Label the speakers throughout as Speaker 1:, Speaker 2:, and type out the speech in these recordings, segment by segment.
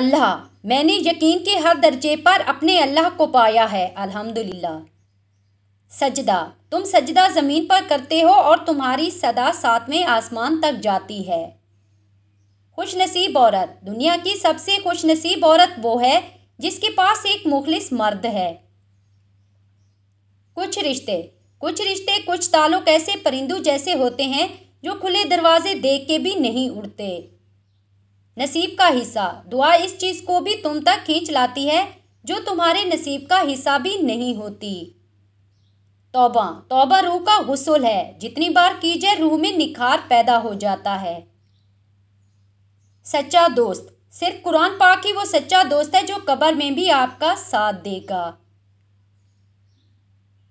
Speaker 1: अल्लाह मैंने यकीन के हर दर्जे पर अपने अल्लाह को पाया है अल्हम्दुलिल्लाह सजदा तुम सजदा ज़मीन पर करते हो और तुम्हारी सदा सातवें आसमान तक जाती है खुश नसीब औरत दुनिया की सबसे खुश नसीब औरत वो है जिसके पास एक मुखलिस मर्द है कुछ रिश्ते कुछ रिश्ते कुछ ताल्लुक ऐसे परिंदू जैसे होते हैं जो खुले दरवाजे देख के भी नहीं उड़ते नसीब का हिस्सा दुआ इस चीज़ को भी तुम तक खींच लाती है जो तुम्हारे नसीब का हिस्सा भी नहीं होती तौबा तौबा रूह का गुसल है जितनी बार की रूह में निखार पैदा हो जाता है सच्चा दोस्त सिर्फ कुरान पाक ही वो सच्चा दोस्त है जो कब्र में भी आपका साथ देगा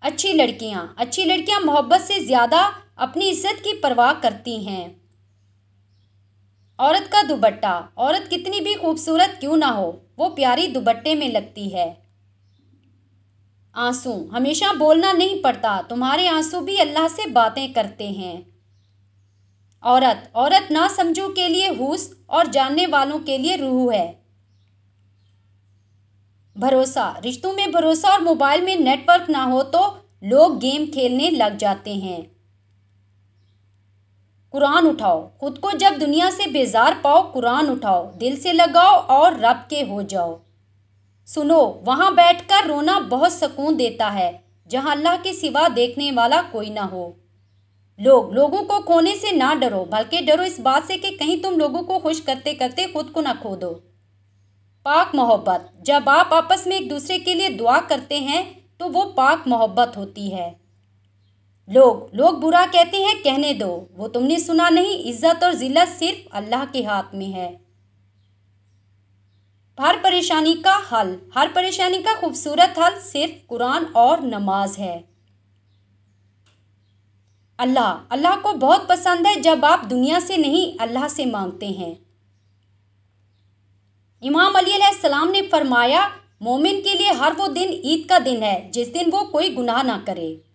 Speaker 1: अच्छी लड़कियां अच्छी लड़कियां मोहब्बत से ज़्यादा अपनी इज्जत की परवाह करती हैं औरत का दुबट्टा औरत कितनी भी खूबसूरत क्यों ना हो वो प्यारी दुबट्टे में लगती है आंसू हमेशा बोलना नहीं पड़ता तुम्हारे आंसू भी अल्लाह से बातें करते हैं औरत औरत ना समझो के लिए हुस और जानने वालों के लिए रूह है भरोसा रिश्तों में भरोसा और मोबाइल में नेटवर्क ना हो तो लोग गेम खेलने लग जाते हैं कुरान उठाओ खुद को जब दुनिया से बेजार पाओ कुरान उठाओ दिल से लगाओ और रब के हो जाओ सुनो वहाँ बैठकर रोना बहुत सुकून देता है जहाँ अल्लाह के सिवा देखने वाला कोई ना हो लोग लोगों को खोने से ना डरो बल्कि डरो इस बात से कि कहीं तुम लोगों को खुश करते करते खुद को ना खो दो पाक मोहब्बत जब आप आपस में एक दूसरे के लिए दुआ करते हैं तो वो पाक मोहब्बत होती है लोग लोग बुरा कहते हैं कहने दो वो तुमने सुना नहीं इज्जत और जिलत सिर्फ अल्लाह के हाथ में है हर परेशानी का हल हर परेशानी का खूबसूरत हल सिर्फ कुरान और नमाज है अल्लाह अल्लाह को बहुत पसंद है जब आप दुनिया से नहीं अल्लाह से मांगते हैं इमाम अली सलाम ने फरमाया मोमिन के लिए हर वो दिन ईद का दिन है जिस दिन वो कोई गुनाह ना करे